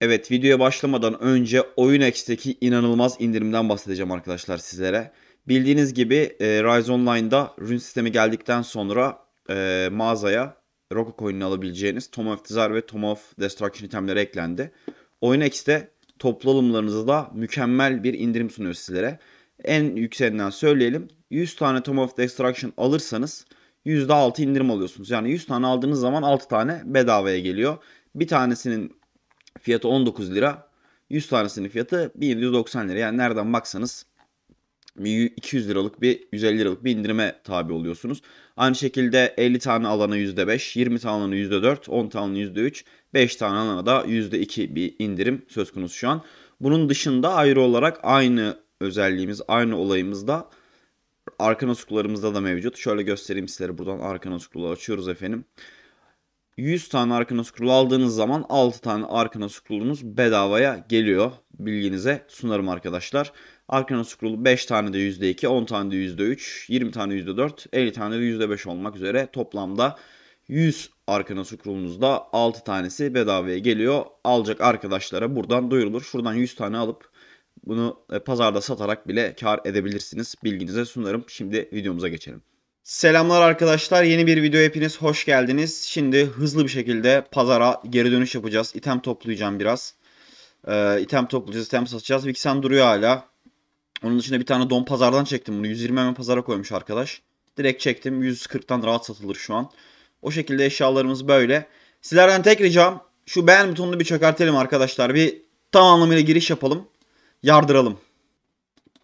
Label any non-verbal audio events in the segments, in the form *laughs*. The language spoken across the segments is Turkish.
Evet videoya başlamadan önce OyunX'teki inanılmaz indirimden bahsedeceğim arkadaşlar sizlere. Bildiğiniz gibi e, Rise Online'da rün sistemi geldikten sonra e, mağazaya Rocket Coin'ini alabileceğiniz Tom of Desire ve Tom of Destruction itemleri eklendi. OyunX'te toplu alımlarınızı da mükemmel bir indirim sunuyor sizlere. En yükseğinden söyleyelim. 100 tane Tom of Destruction alırsanız %6 indirim alıyorsunuz. Yani 100 tane aldığınız zaman 6 tane bedavaya geliyor. Bir tanesinin Fiyatı 19 lira. 100 tanesinin fiyatı 1790 lira. Yani nereden baksanız 200 liralık bir 150 liralık bir indirime tabi oluyorsunuz. Aynı şekilde 50 tane alana %5, 20 tane alana %4, 10 tane alana %3, 5 tane alana da %2 bir indirim söz konusu şu an. Bunun dışında ayrı olarak aynı özelliğimiz, aynı olayımızda arka nasuklarımızda da mevcut. Şöyle göstereyim sizlere buradan arka nasukluları açıyoruz efendim. 100 tane Arkana Scroll aldığınız zaman 6 tane Arkana Scroll'unuz bedavaya geliyor. Bilginize sunarım arkadaşlar. Arkana Scroll 5 tane de %2, 10 tane de %3, 20 tane de %4, 50 tane de %5 olmak üzere toplamda 100 Arkana Scroll'unuzda 6 tanesi bedavaya geliyor. Alacak arkadaşlara buradan duyurulur. Şuradan 100 tane alıp bunu e, pazarda satarak bile kar edebilirsiniz. Bilginize sunarım. Şimdi videomuza geçelim. Selamlar arkadaşlar. Yeni bir video hepiniz hoş geldiniz. Şimdi hızlı bir şekilde pazara geri dönüş yapacağız. İtem toplayacağım biraz. Ee, item toplayacağız, item satacağız. Vixen duruyor hala. Onun dışında bir tane don pazardan çektim bunu. 120 mm pazara koymuş arkadaş. Direkt çektim. 140'tan rahat satılır şu an. O şekilde eşyalarımız böyle. Sizlerden tek ricam şu beğen butonunu bir çökertelim arkadaşlar. Bir tam anlamıyla giriş yapalım. Yardıralım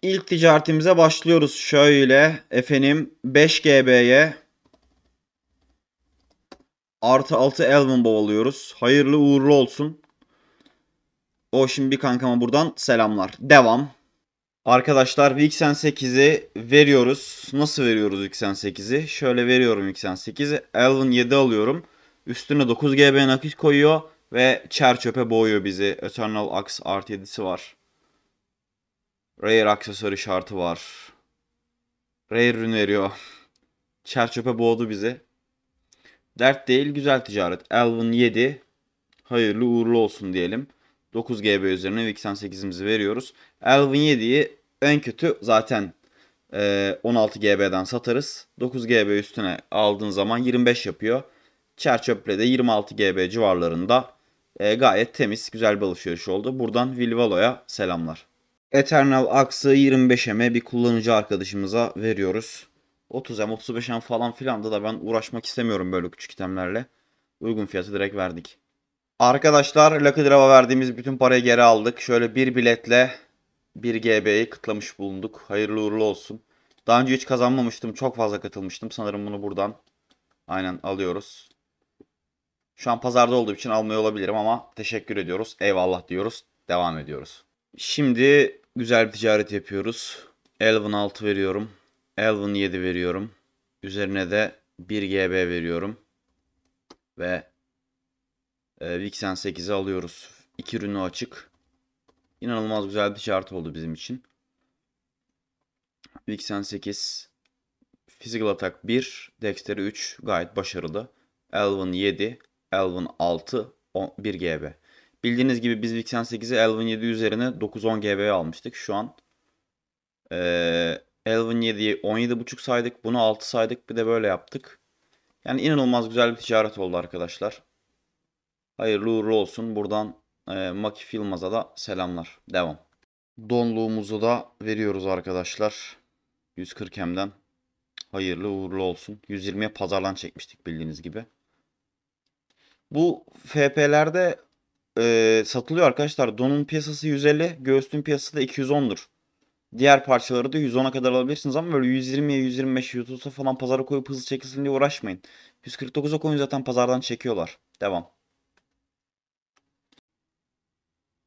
ilk ticaretimize başlıyoruz. Şöyle efendim 5GB'ye artı 6 Elvin Bow alıyoruz. Hayırlı uğurlu olsun. O şimdi bir kankama buradan selamlar. Devam. Arkadaşlar Vixen 8'i veriyoruz. Nasıl veriyoruz Vixen 8'i? Şöyle veriyorum Vixen 8'i. Elvin 7 alıyorum. Üstüne 9 GB nakit koyuyor ve çer çöpe boğuyor bizi. Eternal Axe art 7'si var. Rare aksesuarı şartı var. Rare ürün veriyor. Çer boğdu bizi. Dert değil güzel ticaret. Elvin 7. Hayırlı uğurlu olsun diyelim. 9 GB üzerine 88'imizi veriyoruz. Elvin 7'yi en kötü zaten 16 e, GB'den satarız. 9 GB üstüne aldığın zaman 25 yapıyor. Çerçöple de 26 GB civarlarında e, gayet temiz, güzel bir alışveriş oldu. Buradan Vilvalo'ya selamlar. Eternal Ax'ı 25 m bir kullanıcı arkadaşımıza veriyoruz. 30M, 35M falan filan da, ben uğraşmak istemiyorum böyle küçük itemlerle. Uygun fiyatı direkt verdik. Arkadaşlar Lucky Draw'a verdiğimiz bütün parayı geri aldık. Şöyle bir biletle 1 GB'yi kıtlamış bulunduk. Hayırlı uğurlu olsun. Daha önce hiç kazanmamıştım. Çok fazla katılmıştım. Sanırım bunu buradan aynen alıyoruz. Şu an pazarda olduğu için almıyor olabilirim ama teşekkür ediyoruz. Eyvallah diyoruz. Devam ediyoruz. Şimdi Güzel bir ticaret yapıyoruz. Elvin 6 veriyorum. Elvin 7 veriyorum. Üzerine de 1 GB veriyorum. Ve e, Vixen 8'i alıyoruz. İki ürünü açık. İnanılmaz güzel bir ticaret oldu bizim için. Vixen 8 Physical Attack 1, Dexter 3 gayet başarılı. Elvin 7, Elvin 6, 1 GB. Bildiğiniz gibi biz Vixen 8'i Elvin 7 üzerine 9-10 GB'ye almıştık. Şu an e, Elvin 7'yi 17.5 saydık. Bunu 6 saydık. Bir de böyle yaptık. Yani inanılmaz güzel bir ticaret oldu arkadaşlar. Hayırlı uğurlu olsun. Buradan e, Maki Filmaz'a da selamlar. Devam. Donluğumuzu da veriyoruz arkadaşlar. 140 hemden. Hayırlı uğurlu olsun. 120'ye pazarlan çekmiştik bildiğiniz gibi. Bu FP'lerde e, satılıyor arkadaşlar. Donun piyasası 150, göğüsün piyasası da 210'dur. Diğer parçaları da 110'a kadar alabilirsiniz ama böyle 120'ye 125 YouTube'a falan pazara koyup hızlı çekilsin diye uğraşmayın. 149'a koyun zaten pazardan çekiyorlar. Devam.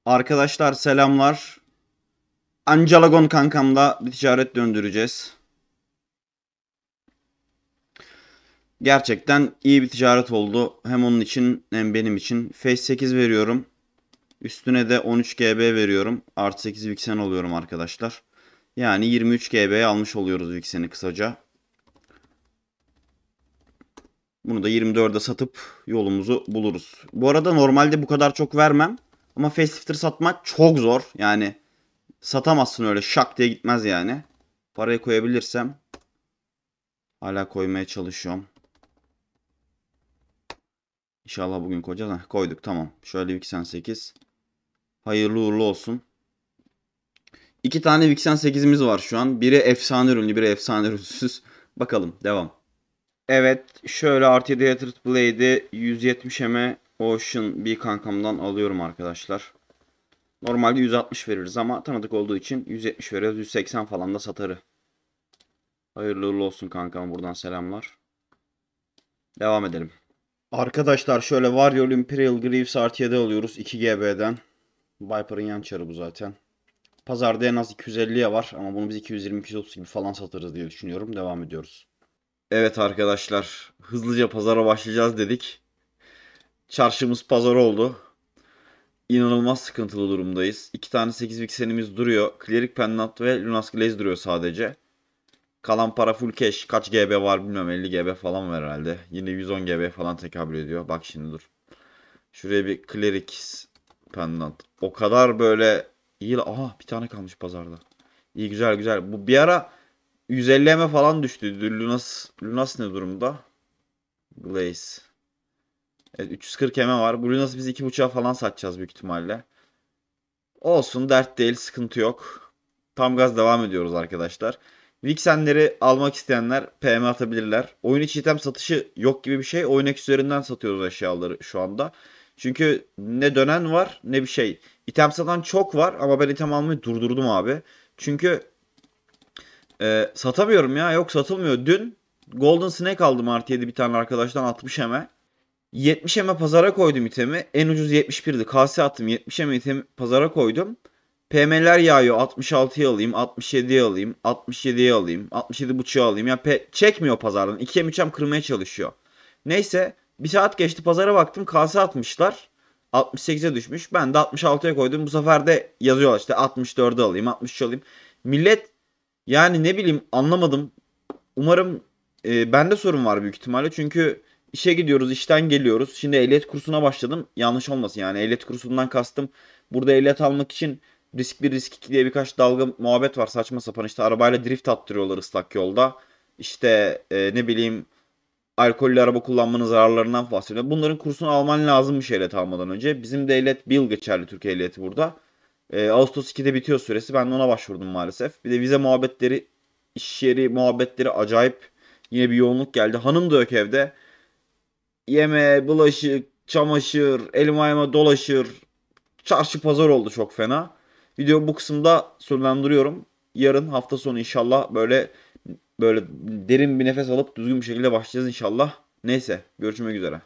Arkadaşlar selamlar. Ancalagon kankamla bir ticaret döndüreceğiz. Gerçekten iyi bir ticaret oldu. Hem onun için hem benim için. Face 8 veriyorum. Üstüne de 13 GB veriyorum. Artı 8 Vixen alıyorum arkadaşlar. Yani 23 GB almış oluyoruz Vixen'i kısaca. Bunu da 24'e satıp yolumuzu buluruz. Bu arada normalde bu kadar çok vermem. Ama Facelifter satmak çok zor. Yani satamazsın öyle şak diye gitmez yani. Parayı koyabilirsem hala koymaya çalışıyorum. İnşallah bugün koyacağız. Heh, koyduk tamam. Şöyle Vixen 8. Hayırlı uğurlu olsun. İki tane Vixen 8'imiz var şu an. Biri efsane ürünlü, biri efsane ürünsüz. *laughs* Bakalım devam. Evet şöyle RTD Hatred Blade'i 170 M e Ocean bir kankamdan alıyorum arkadaşlar. Normalde 160 veririz ama tanıdık olduğu için 170 veriyoruz. 180 falan da satarı. Hayırlı uğurlu olsun kankam buradan selamlar. Devam edelim. Arkadaşlar şöyle Warrior Imperial Greaves artı 7 alıyoruz 2GB'den. Viper'ın yan çarı bu zaten. Pazarda en az 250'ye var ama bunu biz 220-230 gibi falan satarız diye düşünüyorum. Devam ediyoruz. Evet arkadaşlar hızlıca pazara başlayacağız dedik. Çarşımız pazar oldu. İnanılmaz sıkıntılı durumdayız. İki tane 8 vixenimiz duruyor. Cleric Pendant ve Lunas Glaze duruyor sadece. Kalan para full cash. Kaç GB var bilmiyorum. 50 GB falan var herhalde. Yine 110 GB falan tekabül ediyor. Bak şimdi dur. Şuraya bir Clerics Pendant. O kadar böyle iyi. Aha bir tane kalmış pazarda. İyi güzel güzel. Bu bir ara 150 M falan düştü. Lunas, Lunas ne durumda? Glaze. Evet 340 M var. Bu Lunas'ı biz 2.5'a falan satacağız büyük ihtimalle. Olsun dert değil sıkıntı yok. Tam gaz devam ediyoruz arkadaşlar. Vixenleri almak isteyenler PM atabilirler. Oyun içi item satışı yok gibi bir şey. Oynak üzerinden satıyoruz eşyaları şu anda. Çünkü ne dönen var ne bir şey. İtem satan çok var ama ben item almayı durdurdum abi. Çünkü e, satamıyorum ya. Yok satılmıyor. Dün Golden Snake aldım artı 7 bir tane arkadaştan 60 eme. 70 eme pazara koydum itemi. En ucuz 71'di. Kase attım. 70 eme itemi pazara koydum. PM'ler yağıyor. 66'yı alayım, 67'yi alayım, 67'yi alayım, 67 67.5'ı alayım. Ya yani çekmiyor pazardan. 2'ye 3'e kırmaya çalışıyor. Neyse bir saat geçti pazara baktım kase atmışlar. 68'e düşmüş. Ben de 66'ya koydum. Bu sefer de yazıyorlar işte 64'ü alayım, 63'ü alayım. Millet yani ne bileyim anlamadım. Umarım e, bende sorun var büyük ihtimalle. Çünkü işe gidiyoruz, işten geliyoruz. Şimdi ehliyet kursuna başladım. Yanlış olmasın yani ehliyet kursundan kastım. Burada ehliyet almak için risk bir risk 2 diye birkaç dalga muhabbet var saçma sapan işte arabayla drift attırıyorlar ıslak yolda. İşte e, ne bileyim alkollü araba kullanmanın zararlarından bahsediyor. Bunların kursunu alman lazım bir şeyle almadan önce. Bizim devlet ehliyet bir yıl geçerli Türkiye ehliyeti burada. E, Ağustos 2'de bitiyor süresi. Ben de ona başvurdum maalesef. Bir de vize muhabbetleri, iş yeri muhabbetleri acayip. Yine bir yoğunluk geldi. Hanım da yok evde. Yeme, bulaşık, çamaşır, elmayma dolaşır. Çarşı pazar oldu çok fena. Video bu kısımda sonlandırıyorum. Yarın hafta sonu inşallah böyle böyle derin bir nefes alıp düzgün bir şekilde başlayacağız inşallah. Neyse görüşmek üzere.